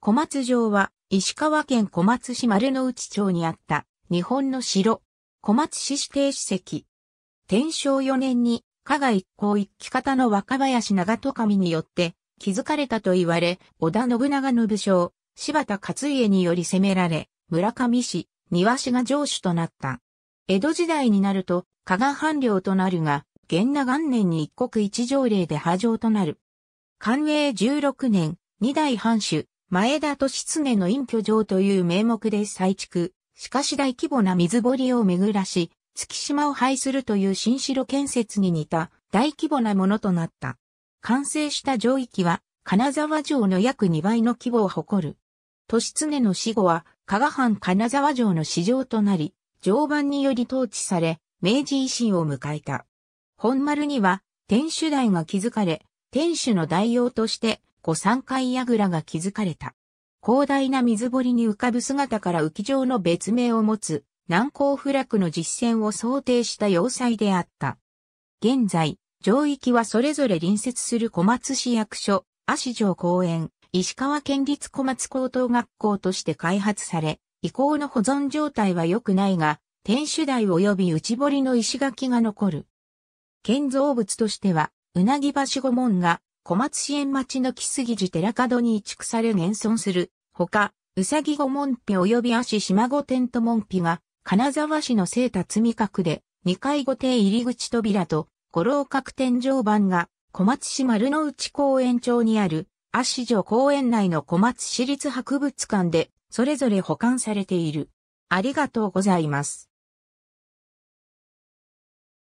小松城は石川県小松市丸の内町にあった日本の城、小松市指定史跡。天正4年に加賀一行一騎方の若林長戸上によって築かれたと言われ、織田信長の武将、柴田勝家により攻められ、村上市、庭市が城主となった。江戸時代になると加賀藩領となるが、元那元年に一国一条令で破城となる。寛永16年、二代藩主、前田利常の隠居城という名目で再築。しかし大規模な水堀を巡らし、月島を廃するという新城建設に似た大規模なものとなった。完成した城域は金沢城の約2倍の規模を誇る。利常の死後は加賀藩金沢城の市場となり、常磐により統治され、明治維新を迎えた。本丸には天守台が築かれ、天守の代用として五三階櫓が築かれた。広大な水堀に浮かぶ姿から浮き状の別名を持つ難攻不落の実践を想定した要塞であった。現在、上域はそれぞれ隣接する小松市役所、足城公園、石川県立小松高等学校として開発され、遺構の保存状態は良くないが、天守台及び内堀の石垣が残る。建造物としては、うなぎ橋御門が小松支援町の木杉寺寺門に移築され現存する、ほか、うさぎ御門扉及び足島御殿と門扉が、金沢市の聖辰見閣で、2階御殿入り口扉と、五郎閣天井板が、小松市丸の内公園町にある、足城公園内の小松市立博物館で、それぞれ保管されている。ありがとうございます。